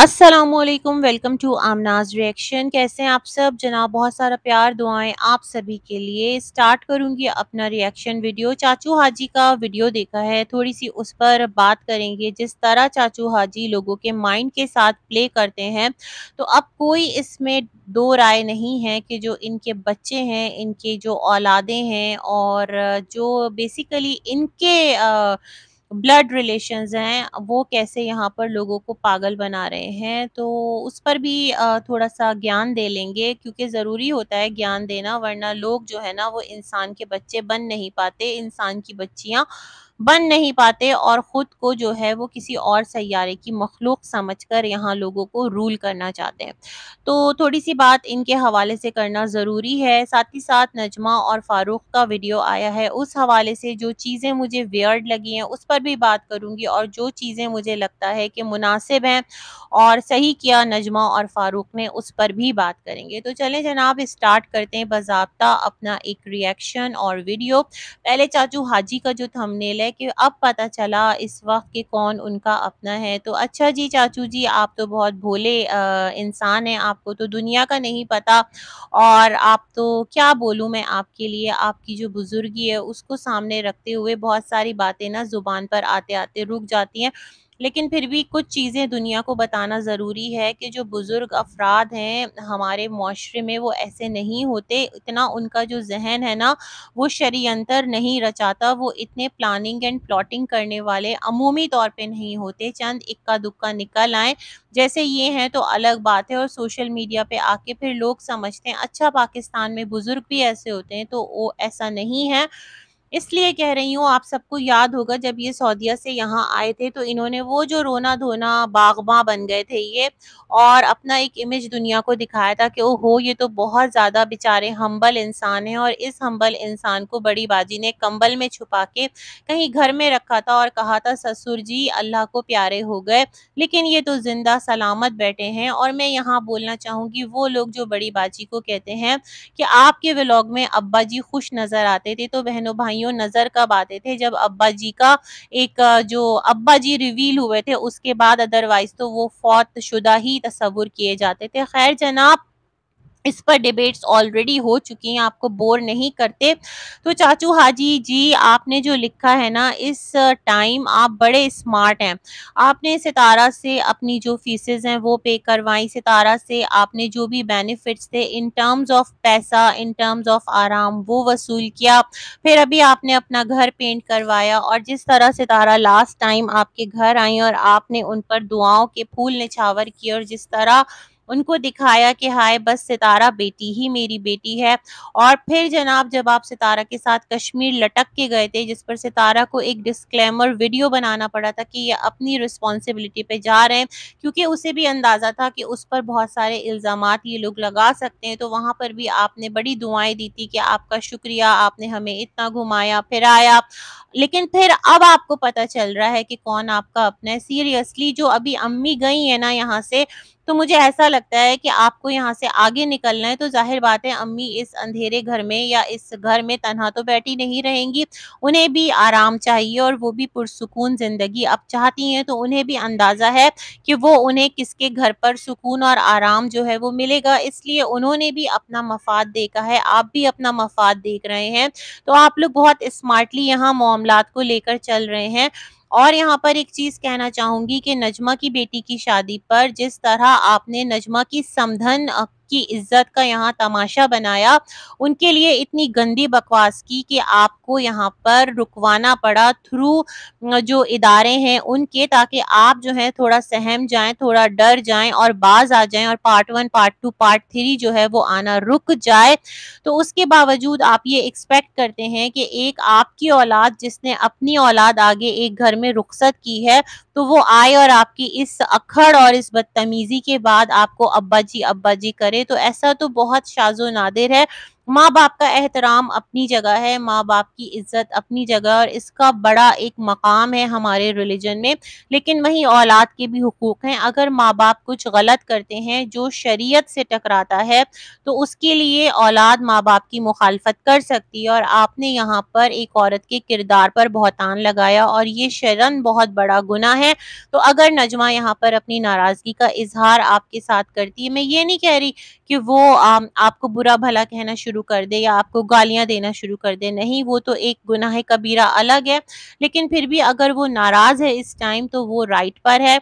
Aslam welcome to Amnaz reaction कैसे हैं आप सब जनाब बहुत सारा प्यार दुआएं आप सभी के लिए स्टार्ट करूंगी अपना रिएक्शन वीडियो चाचू हाजी का वीडियो देखा है थोड़ी सी उस पर बात करेंगे जिस तरह चाचू हाजी लोगों के माइंड के साथ प्ले करते हैं तो अब कोई इसमें दो राय नहीं है कि जो इनके बच्चे हैं इनके जो औलादे हैं और जो बेसिकली इनके आ, ब्लड रिलेशंस हैं वो कैसे यहाँ पर लोगों को पागल बना रहे हैं तो उस पर भी थोड़ा सा ज्ञान दे लेंगे क्योंकि ज़रूरी होता है ज्ञान देना वरना लोग जो है ना वो इंसान के बच्चे बन नहीं पाते इंसान की बच्चियाँ बन नहीं पाते और ख़ुद को जो है वो किसी और सैारे की मखलूक समझ कर यहाँ लोगों को रूल करना चाहते हैं तो थोड़ी सी बात इनके हवाले से करना ज़रूरी है साथ ही साथ नजमा और फ़ारूक का वीडियो आया है उस हवाले से जो चीज़ें मुझे वियर्ड लगी हैं उस पर भी बात करूँगी और जो चीज़ें मुझे लगता है कि मुनासिब हैं और सही किया नजमा और फ़ारूक ने उस पर भी बात करेंगे तो चलें जनाब स्टार्ट करते हैं बाबा अपना एक रिएक्शन और वीडियो पहले चाचू हाजी का जो थमनेल है कि अब पता चला इस वक्त कि कौन उनका अपना है तो अच्छा जी चाचू जी आप तो बहुत भोले इंसान हैं आपको तो दुनिया का नहीं पता और आप तो क्या बोलूँ मैं आपके लिए आपकी जो बुज़ुर्गी है उसको सामने रखते हुए बहुत सारी बातें ना ज़ुबान पर आते आते रुक जाती हैं लेकिन फिर भी कुछ चीज़ें दुनिया को बताना ज़रूरी है कि जो बुज़ुर्ग अफराद हैं हमारे माशरे में वो ऐसे नहीं होते इतना उनका जो जहन है ना वो शरीयंतर नहीं रचाता वो इतने प्लानिंग एंड प्लॉटिंग करने वाले अमूमी तौर पे नहीं होते चंद इक्का दुक्का निकल आए जैसे ये हैं तो अलग बात है और सोशल मीडिया पर आके फिर लोग समझते हैं अच्छा पाकिस्तान में बुज़ुर्ग भी ऐसे होते हैं तो वो ऐसा नहीं है इसलिए कह रही हूँ आप सबको याद होगा जब ये सऊदिया से यहाँ आए थे तो इन्होंने वो जो रोना धोना बाग़बा बन गए थे ये और अपना एक इमेज दुनिया को दिखाया था कि ओहो ये तो बहुत ज़्यादा बेचारे हम्बल इंसान हैं और इस हम्बल इंसान को बड़ी बाजी ने कंबल में छुपा के कहीं घर में रखा था और कहा था ससुर जी अल्लाह को प्यारे हो गए लेकिन ये तो ज़िंदा सलामत बैठे हैं और मैं यहाँ बोलना चाहूँगी वो लोग जो बड़ी बाजी को कहते हैं कि आपके व्लॉग में अब्बा जी खुश नज़र आते थे तो बहनों भाइयों भाइयों नजर कब आते थे जब अब्बा जी का एक जो अब्बा जी रिवील हुए थे उसके बाद अदरवाइज तो वो फौत शुदा ही तस्वुर किए जाते थे खैर जनाब इस पर डिबेट्स ऑलरेडी हो चुकी हैं आपको बोर नहीं करते तो चाचू हाजी जी आपने जो लिखा है ना इस टाइम आप बड़े स्मार्ट हैं आपने सितारा से अपनी जो फीसेज हैं वो पे करवाई सितारा से आपने जो भी बेनिफिट्स थे इन टर्म्स ऑफ पैसा इन टर्म्स ऑफ आराम वो वसूल किया फिर अभी आपने अपना घर पेंट करवाया और जिस तरह सितारा लास्ट टाइम आपके घर आई और आपने उन पर दुआओं के फूल निछावर किए और जिस तरह उनको दिखाया कि हाय बस सितारा बेटी ही मेरी बेटी है और फिर जनाब जब आप सितारा के साथ कश्मीर लटक के गए थे जिस पर सितारा को एक डिस्क्लेमर वीडियो बनाना पड़ा था कि ये अपनी रिस्पॉन्सिबिलिटी पे जा रहे हैं क्योंकि उसे भी अंदाज़ा था कि उस पर बहुत सारे इल्ज़ाम ये लोग लगा सकते हैं तो वहाँ पर भी आपने बड़ी दुआएं दी थी कि आपका शुक्रिया आपने हमें इतना घुमाया फिराया लेकिन फिर अब आपको पता चल रहा है कि कौन आपका अपना है सीरियसली जो अभी अम्मी गई है ना यहाँ से तो मुझे ऐसा लगता है कि आपको यहाँ से आगे निकलना है तो जाहिर बात है अम्मी इस अंधेरे घर में या इस घर में तनहा तो बैठी नहीं रहेंगी उन्हें भी आराम चाहिए और वो भी पुरसकून ज़िंदगी अब चाहती हैं तो उन्हें भी अंदाज़ा है कि वो उन्हें किसके घर पर सुकून और आराम जो है वो मिलेगा इसलिए उन्होंने भी अपना मफाद देखा है आप भी अपना मफाद देख रहे हैं तो आप लोग बहुत स्मार्टली यहाँ मामला को लेकर चल रहे हैं और यहाँ पर एक चीज कहना चाहूंगी कि नजमा की बेटी की शादी पर जिस तरह आपने नजमा की समधन की इज्जत का यहाँ तमाशा बनाया उनके लिए इतनी गंदी बकवास की कि आपको यहाँ पर रुकवाना पड़ा थ्रू जो इदारे हैं उनके ताकि आप जो है थोड़ा सहम जाएं थोड़ा डर जाएं और बाज आ जाएं और part one part two part three जो है वो आना रुक जाए तो उसके बावजूद आप ये एक्सपेक्ट करते हैं कि एक आपकी औलाद जिसने अपनी औलाद आगे एक घर में रुखसत की है तो वो आए और आपकी इस अखड़ और इस बदतमीजी के बाद आपको अब्बा जी अब्बा जी करे तो ऐसा तो बहुत शाजो नादिर है माँ बाप का एहतराम अपनी जगह है माँ बाप की इज्जत अपनी जगह और इसका बड़ा एक मकाम है हमारे रिलीजन में लेकिन वहीं औलाद के भी हकूक़ हैं अगर माँ बाप कुछ गलत करते हैं जो शरीयत से टकराता है तो उसके लिए औलाद माँ बाप की मुखालफत कर सकती है और आपने यहाँ पर एक औरत के किरदार पर बहुतान लगाया और ये शरण बहुत बड़ा गुना है तो अगर नजमा यहाँ पर अपनी नाराज़गी का इजहार आपके साथ करती है मैं ये नहीं कह रही कि वो आपको बुरा भला कहना शुरू कर दे या आपको गालियां देना शुरू कर दे नहीं वो तो एक गुनाह कबीरा अलग है लेकिन फिर भी अगर वो नाराज़ है इस टाइम तो वो राइट पर है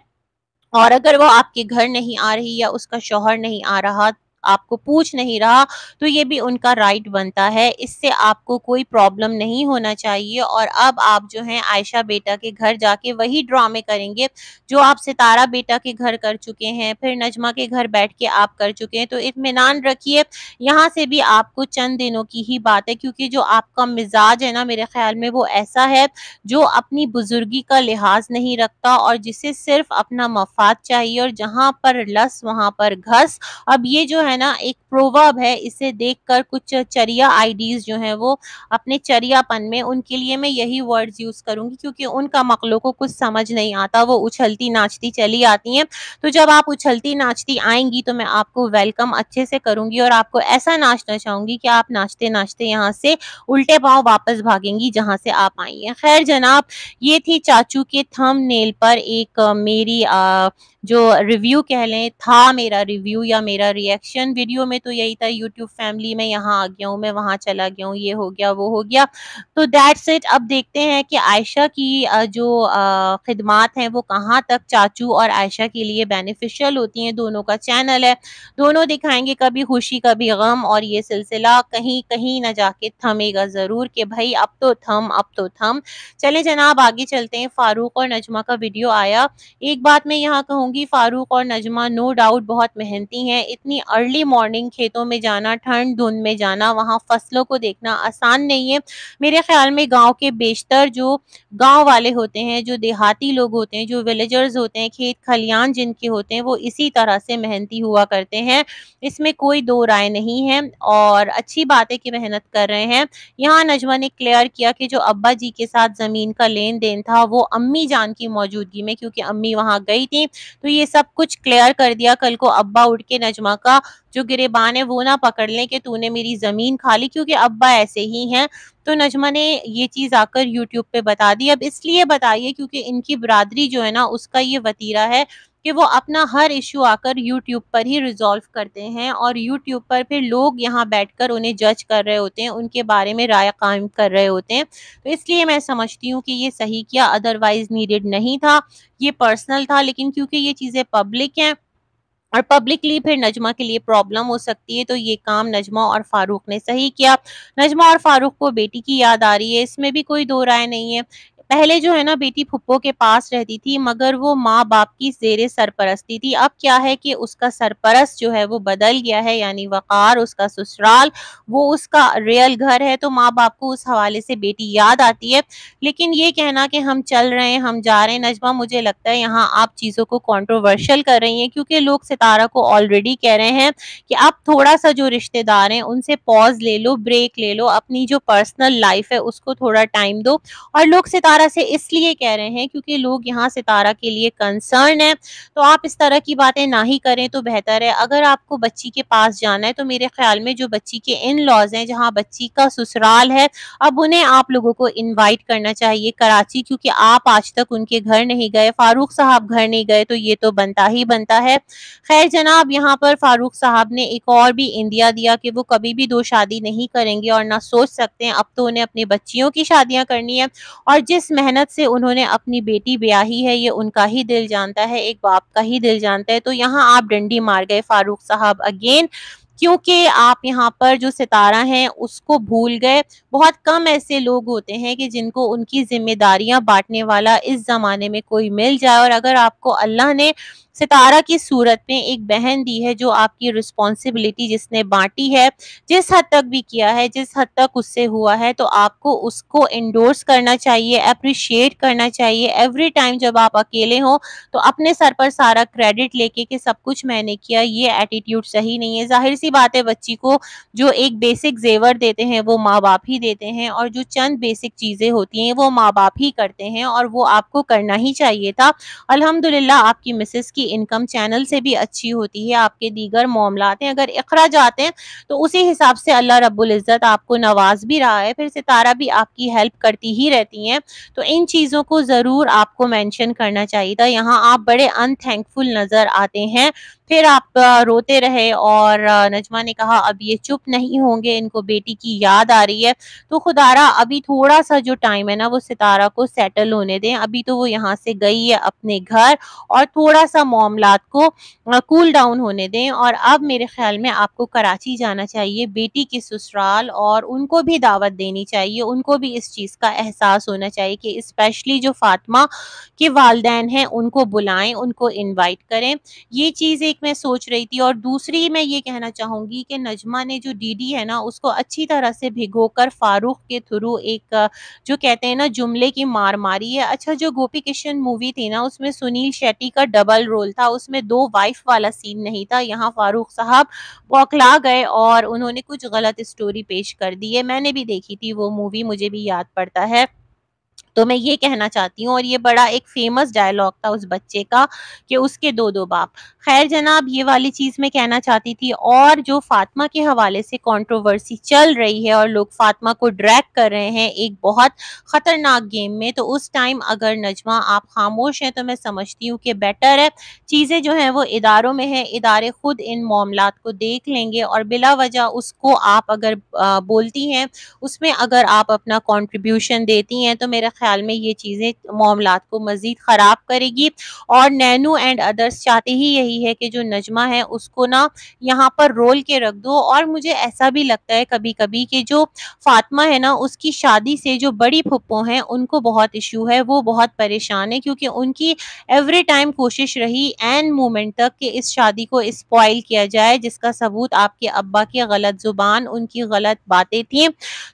और अगर वो आपके घर नहीं आ रही या उसका शोहर नहीं आ रहा आपको पूछ नहीं रहा तो ये भी उनका राइट बनता है इससे आपको कोई प्रॉब्लम नहीं होना चाहिए और अब आप जो है आयशा बेटा के घर जाके वही ड्रामे करेंगे जो आप सितारा बेटा के घर कर चुके हैं फिर नजमा के घर बैठ के आप कर चुके हैं तो इतमान रखिए यहाँ से भी आपको चंद दिनों की ही बात है क्योंकि जो आपका मिजाज है ना मेरे ख्याल में वो ऐसा है जो अपनी बुजुर्गी का लिहाज नहीं रखता और जिसे सिर्फ अपना मफाद चाहिए और जहां पर लस वहां पर घस अब ये जो है है ना एक प्रोवर्ब है इसे देखकर कुछ चरिया आइडियाज जो है वो अपने चरियापन में उनके लिए मैं यही वर्ड्स यूज करूंगी क्योंकि उनका मकलों को कुछ समझ नहीं आता वो उछलती नाचती चली आती हैं तो जब आप उछलती नाचती आएंगी तो मैं आपको वेलकम अच्छे से करूंगी और आपको ऐसा नाचना चाहूंगी कि आप नाचते नाचते यहाँ से उल्टे पाँव वापस भागेंगी जहाँ से आप आई हैं खैर जनाब ये थी चाचू के थम नेल पर एक मेरी आ, जो रिव्यू कह लें था मेरा रिव्यू या मेरा रिएक्शन वीडियो में तो यही था यूट्यूब फैमिली में यहाँ आ गया हूँ मैं वहाँ चला गया हूँ ये हो गया वो हो गया तो दैट्स इट अब देखते हैं कि आयशा की जो खदमात हैं वो कहाँ तक चाचू और आयशा के लिए बेनिफिशियल होती हैं दोनों का चैनल है दोनों दिखाएंगे कभी खुशी कभी गम और ये सिलसिला कहीं कहीं ना जाके थमेगा ज़रूर कि भाई अब तो थम अब तो थम चले जनाब आगे चलते हैं फारूक और नजमा का वीडियो आया एक बात मैं यहाँ कहूँगी होंगी फारूक और नजमा नो डाउट बहुत मेहनती हैं इतनी अर्ली मॉर्निंग खेतों में जाना ठंड धुंध में जाना वहाँ फसलों को देखना आसान नहीं है मेरे ख्याल में गाँव के बेशतर जो गाँव वाले होते हैं जो देहाती लोग होते हैं जो विलेजर्स होते हैं खेत खलियान जिनके होते हैं वो इसी तरह से मेहनती हुआ करते हैं इसमें कोई दो राय नहीं है और अच्छी बात है कि मेहनत कर रहे हैं यहाँ नजमा ने क्लियर किया कि जो अब्बा जी के साथ ज़मीन का लेन देन था वो अम्मी जान की मौजूदगी में क्योंकि अम्मी वहाँ गई थी तो ये सब कुछ क्लियर कर दिया कल को अब्बा उठ के नजमा का जो गिरेबान है वो ना पकड़ लें कि तूने मेरी ज़मीन खाली क्योंकि अब्बा ऐसे ही हैं तो नजमा ने ये चीज़ आकर यूट्यूब पे बता दी अब इसलिए बताइए क्योंकि इनकी बरादरी जो है ना उसका ये वतीरा है कि वो अपना हर इशू आकर यूट्यूब पर ही रिजॉल्व करते हैं और यूट्यूब पर फिर लोग यहाँ बैठकर उन्हें जज कर रहे होते हैं उनके बारे में राय कायम कर रहे होते हैं तो इसलिए मैं समझती हूँ कि ये सही किया अदरवाइज नीडेड नहीं था ये पर्सनल था लेकिन क्योंकि ये चीज़ें पब्लिक हैं और पब्लिकली फिर नजमा के लिए प्रॉब्लम हो सकती है तो ये काम नजमा और फारूक ने सही किया नजमा और फारूक को बेटी की याद आ रही है इसमें भी कोई दो राय नहीं है पहले जो है ना बेटी फुप्पो के पास रहती थी मगर वो माँ बाप की जेरे सरपरस्ती थी अब क्या है कि उसका सरपरस जो है वो बदल गया है यानी वक़ार उसका ससुराल वो उसका रियल घर है तो माँ बाप को उस हवाले से बेटी याद आती है लेकिन ये कहना कि हम चल रहे हैं हम जा रहे हैं नजमा मुझे लगता है यहाँ आप चीज़ों को कॉन्ट्रोवर्शल कर रही हैं क्योंकि लोग सितारा को ऑलरेडी कह रहे हैं कि आप थोड़ा सा जो रिश्तेदार हैं उनसे पॉज ले लो ब्रेक ले लो अपनी जो पर्सनल लाइफ है उसको थोड़ा टाइम दो और लोग सितारा तारा से इसलिए कह रहे हैं क्योंकि लोग यहाँ सितारा के लिए कंसर्न है तो आप इस तरह की बातें ना ही करें तो बेहतर है अगर आपको बच्ची के पास जाना है तो मेरे ख्याल में जो बच्ची के इन लॉज हैं जहाँ बच्ची का ससुराल है अब उन्हें आप लोगों को इन्वाइट करना चाहिए कराची क्योंकि आप आज तक उनके घर नहीं गए फारूक साहब घर नहीं गए तो ये तो बनता ही बनता है खैर जनाब यहाँ पर फारूक साहब ने एक और भी इंडिया दिया कि वो कभी भी दो शादी नहीं करेंगे और ना सोच सकते हैं अब तो उन्हें अपनी बच्चियों की शादियां करनी है और जिस मेहनत से उन्होंने अपनी बेटी ब्याही है ये उनका ही दिल जानता है एक बाप का ही दिल जानता है तो यहाँ आप डंडी मार गए फारूक साहब अगेन क्योंकि आप यहाँ पर जो सितारा हैं उसको भूल गए बहुत कम ऐसे लोग होते हैं कि जिनको उनकी जिम्मेदारियां बांटने वाला इस ज़माने में कोई मिल जाए और अगर आपको अल्लाह ने सितारा की सूरत में एक बहन दी है जो आपकी रिस्पॉन्सिबिलिटी जिसने बांटी है जिस हद तक भी किया है जिस हद तक उससे हुआ है तो आपको उसको इंडोर्स करना चाहिए अप्रिशिएट करना चाहिए एवरी टाइम जब आप अकेले हो तो अपने सर पर सारा क्रेडिट लेके कि सब कुछ मैंने किया ये एटीट्यूड सही नहीं है जाहिर सी बात है बच्ची को जो एक बेसिक जेवर देते हैं वो माँ बाप ही देते हैं और जो चंद बेसिक चीज़ें होती हैं वो माँ बाप ही करते हैं और वो आपको करना ही चाहिए था अलहमदुल्ला आपकी मिसेस की इनकम चैनल से भी अच्छी होती है आपके दीगर मामला हैं अगर अखराज आते हैं तो उसी हिसाब से अल्लाह रब्ज़त आपको नवाज भी रहा है फिर सितारा भी आपकी हेल्प करती ही रहती हैं तो इन चीज़ों को ज़रूर आपको मैंशन करना चाहिए था यहाँ आप बड़े अनथैंकफुल नज़र आते हैं फिर आप रोते रहे और नजमा ने कहा अब ये चुप नहीं होंगे इनको बेटी की याद आ रही है तो खुदारा अभी थोड़ा सा जो टाइम है ना वो सितारा को सेटल होने दें अभी तो वो यहाँ से गई है अपने घर और थोड़ा सा मामला को कूल डाउन होने दें और अब मेरे ख्याल में आपको कराची जाना चाहिए बेटी की ससुराल और उनको भी दावत देनी चाहिए उनको भी इस चीज़ का एहसास होना चाहिए कि स्पेशली जो फातमा के वालदेन हैं उनको बुलाएं उनको इनवाइट करें ये चीज़ एक मैं सोच रही थी और दूसरी मैं ये कहना चाहूँगी कि नजमा ने जो डी है ना उसको अच्छी तरह से भिगो कर फारूक के थ्रू एक जो कहते हैं ना जुमले की मार मारी है अच्छा जो गोपी किशन मूवी थी ना उसमें सुनील शेट्टी का डबल रोल रोल था उसमें दो वाइफ वाला सीन नहीं था यहाँ फारूक साहब बौखला गए और उन्होंने कुछ गलत स्टोरी पेश कर दी है मैंने भी देखी थी वो मूवी मुझे भी याद पड़ता है तो मैं ये कहना चाहती हूँ और ये बड़ा एक फेमस डायलॉग था उस बच्चे का कि उसके दो दो बाप खैर जनाब ये वाली चीज़ मैं कहना चाहती थी और जो फातिमा के हवाले से कंट्रोवर्सी चल रही है और लोग फातिमा को ड्रैग कर रहे हैं एक बहुत ख़तरनाक गेम में तो उस टाइम अगर नजमा आप खामोश हैं तो मैं समझती हूँ कि बेटर है चीज़ें जो हैं वो इदारों में है इदारे ख़ुद इन मामला को देख लेंगे और बिला वजह उसको आप अगर बोलती हैं उसमें अगर आप अपना कॉन्ट्रीब्यूशन देती हैं तो मेरा ख्याल ख्याल में ये चीज़ें मामला को मज़ीद ख़राब करेगी और नैनू एंड अदर्स चाहते ही यही है कि जो नजमा है उसको ना यहाँ पर रोल के रख दो और मुझे ऐसा भी लगता है कभी कभी कि जो फातिमा है ना उसकी शादी से जो बड़ी फुप्पो हैं उनको बहुत इशू है वो बहुत परेशान है क्योंकि उनकी एवरी टाइम कोशिश रही एन मोमेंट तक कि इस शादी को स्पॉइल किया जाए जिसका सबूत आपके अब्बा की गलत ज़ुबान उनकी गलत बातें थी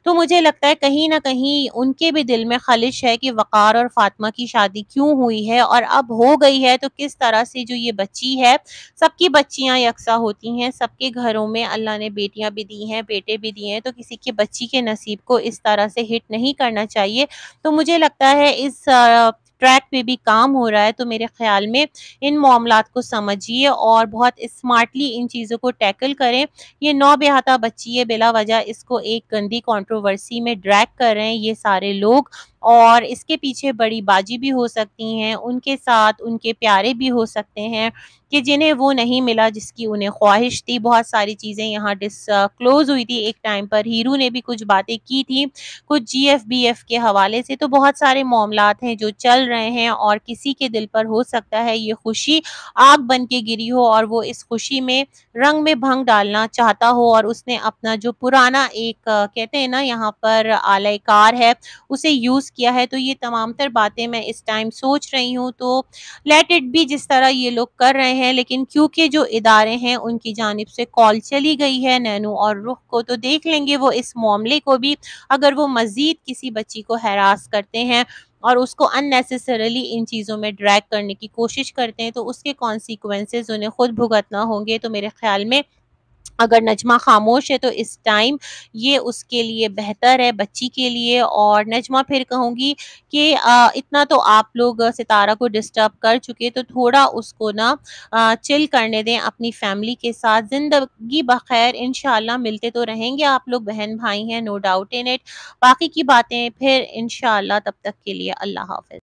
तो मुझे लगता है कहीं ना कहीं उनके भी दिल में खलिश गुजारिश है कि वक़ार और फातिमा की शादी क्यों हुई है और अब हो गई है तो किस तरह से जो ये बच्ची है सबकी बच्चियां यकसा होती हैं सबके घरों में अल्लाह ने बेटियां भी दी हैं बेटे भी दिए हैं तो किसी के बच्ची के नसीब को इस तरह से हिट नहीं करना चाहिए तो मुझे लगता है इस ट्रैक पे भी काम हो रहा है तो मेरे ख्याल में इन मामला को समझिए और बहुत स्मार्टली इन चीज़ों को टैकल करें ये नौ बेहता बच्ची है बिला वजह इसको एक गंदी कंट्रोवर्सी में ड्रैग कर रहे हैं ये सारे लोग और इसके पीछे बड़ी बाजी भी हो सकती हैं उनके साथ उनके प्यारे भी हो सकते हैं कि जिन्हें वो नहीं मिला जिसकी उन्हें ख्वाहिश थी बहुत सारी चीज़ें यहाँ डिसक्लोज़ हुई थी एक टाइम पर हीरू ने भी कुछ बातें की थी कुछ जी एफ बी एफ के हवाले से तो बहुत सारे मामला हैं जो चल रहे हैं और किसी के दिल पर हो सकता है ये खुशी आग बन के गिरी हो और वो इस खुशी में रंग में भंग डालना चाहता हो और उसने अपना जो पुराना एक कहते हैं ना यहाँ पर आलयकार है उसे यूज़ किया है तो ये तमाम तर बातें मैं इस टाइम सोच रही हूँ तो लेट इट भी जिस तरह ये लोग कर रहे हैं लेकिन क्योंकि जो इदारे हैं उनकी जानब से कॉल चली गई है नैनू और रुख को तो देख लेंगे वो इस मामले को भी अगर वो मज़ीद किसी बच्ची को हरास करते हैं और उसको अननेसेसरली इन चीज़ों में ड्रैग करने की कोशिश करते हैं तो उसके कॉन्सिक्वेंसेज उन्हें खुद भुगतना होंगे तो मेरे ख्याल में अगर नजमा खामोश है तो इस टाइम ये उसके लिए बेहतर है बच्ची के लिए और नजमा फिर कहूँगी कि इतना तो आप लोग सितारा को डिस्टर्ब कर चुके तो थोड़ा उसको ना चिल करने दें अपनी फैमिली के साथ ज़िंदगी बखैर इन मिलते तो रहेंगे आप लोग बहन भाई हैं नो डाउट इन इट बाकी की बातें फिर इन तब तक के लिए अल्लाह हाफ